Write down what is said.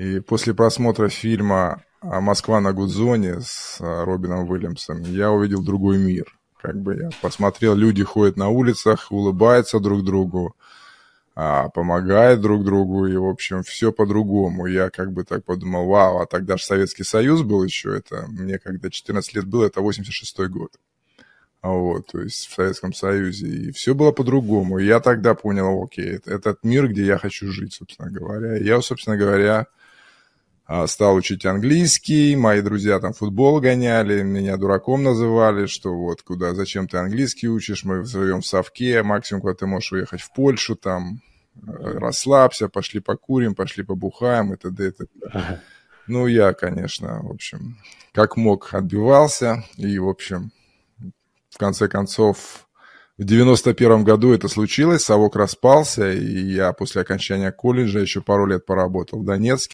И после просмотра фильма «А «Москва на Гудзоне» с а, Робином Уильямсом я увидел другой мир. Как бы я посмотрел, люди ходят на улицах, улыбаются друг другу, а, помогает друг другу, и, в общем, все по-другому. Я как бы так подумал, вау, а тогда же Советский Союз был еще, это мне когда 14 лет было, это 86-й год. Вот, то есть в Советском Союзе. И все было по-другому. И я тогда понял, окей, этот мир, где я хочу жить, собственно говоря. И я, собственно говоря, а, стал учить английский, мои друзья там футбол гоняли, меня дураком называли, что вот куда, зачем ты английский учишь, мы взорвем в совке, максимум куда ты можешь уехать в Польшу там, э, расслабься, пошли покурим, пошли побухаем и т.д. и т.п. Ну, я, конечно, в общем, как мог отбивался и, в общем, в конце концов, в 91 году это случилось, совок распался, и я после окончания колледжа еще пару лет поработал в Донецке,